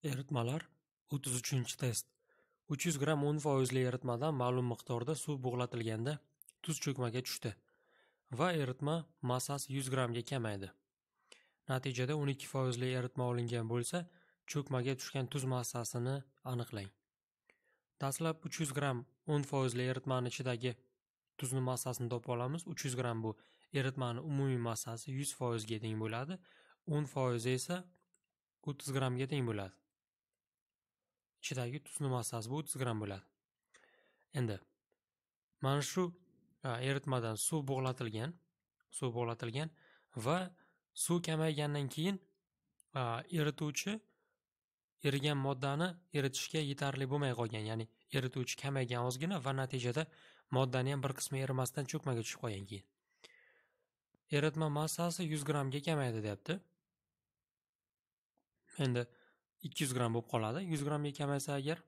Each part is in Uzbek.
Eritmalar 33-test. 300 gramm o'n foizli eritmadan ma'lum miqdorda suv bug'latilganda tuz cho'kmaga tushdi va eritma massasi 100 grammga kamaydi. Natijada ikki foizli eritma olingan bo'lsa, cho'kmaga tushgan tuz massasini aniqlang. Dastlab 300 gramm o'n foizli eritmani ichidagi tuzni massasini topib olamiz. 300 gramm bu eritmani umumiy massasi 100 foizga teng bo'ladi. 10 foizi esa 30 grammga teng bo'ladi. ichidagi tuzni massasi bu o'ttiz gramm bo'ladi endi mana shu eritmadan suv bug'latilgan suv bug'latilgan va suv kamaygandan keyin erituvchi erigan moddani eritishga yetarli bo'lmay qolgan ya'ni erituvchi kamaygan ozgina va natijada moddani ham bir qismi erimasdan cho'kmaga tushib qolgan keyin eritma massasi yuz grammga kamaydi deyapti endi ikki yuz gramm bo'lib qoladi yuz grammga kamaysa agar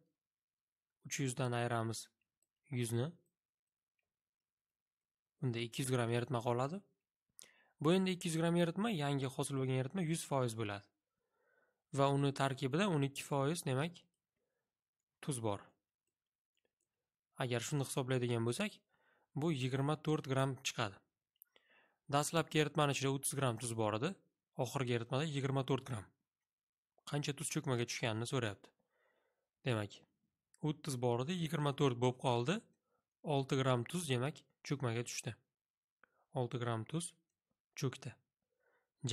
uch yuzdan ayiramiz yuzni unda ikki yuz gramm eritma qoladi bu endi ikki yuz gramm eritma yangi hosil bo'lgan eritma yuz foiz bo'ladi va uni tarkibida o'n ikki foiz demak tuz bor agar shuni hisoblaydigan bo'lsak bu yigirma to'rt gramm chiqadi dastlabki eritmani ichida o'ttiz gramm tuz bor edi oxirgi eritmada yigirma to'rt gramm qancha tuz cho'kmaga tushganini so'rayapti demak o'ttiz bor edi yigirma to'rt bo'lib qoldi olti gramm tuz demak cho'kmaga tushdi olti gramm tuz cho'kdi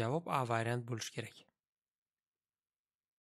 javob a variant bo'lishi kerak